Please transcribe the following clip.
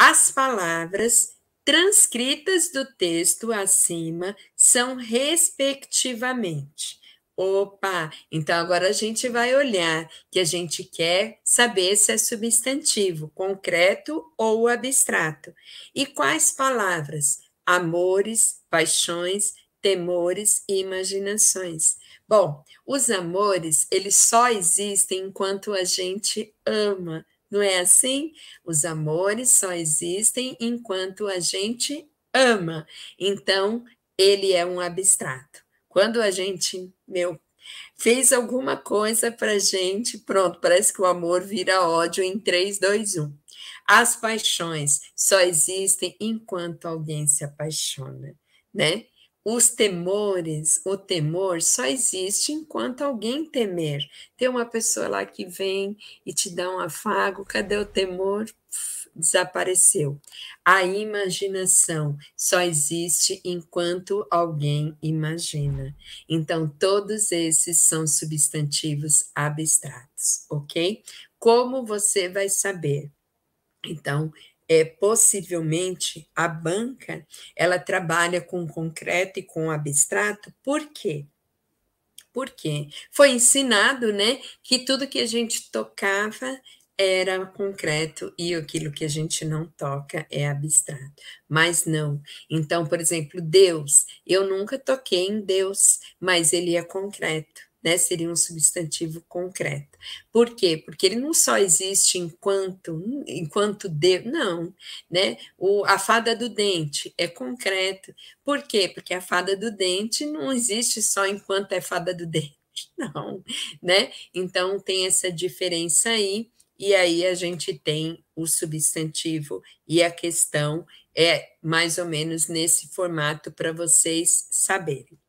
As palavras transcritas do texto acima são respectivamente. Opa, então agora a gente vai olhar que a gente quer saber se é substantivo, concreto ou abstrato. E quais palavras? Amores, paixões, temores e imaginações. Bom, os amores, eles só existem enquanto a gente ama, não é assim? Os amores só existem enquanto a gente ama. Então, ele é um abstrato. Quando a gente, meu, fez alguma coisa pra gente, pronto, parece que o amor vira ódio em 3, 2, 1. As paixões só existem enquanto alguém se apaixona, né? Os temores, o temor só existe enquanto alguém temer. Tem uma pessoa lá que vem e te dá um afago, cadê o temor? desapareceu. A imaginação só existe enquanto alguém imagina. Então, todos esses são substantivos abstratos, ok? Como você vai saber? Então, é, possivelmente a banca ela trabalha com concreto e com abstrato, por quê? Porque foi ensinado né, que tudo que a gente tocava era concreto e aquilo que a gente não toca é abstrato. Mas não. Então, por exemplo, Deus. Eu nunca toquei em Deus, mas ele é concreto né, seria um substantivo concreto. Por quê? Porque ele não só existe enquanto enquanto de, não, né? O, a fada do dente é concreto. Por quê? Porque a fada do dente não existe só enquanto é fada do dente, não, né? Então tem essa diferença aí e aí a gente tem o substantivo e a questão é mais ou menos nesse formato para vocês saberem.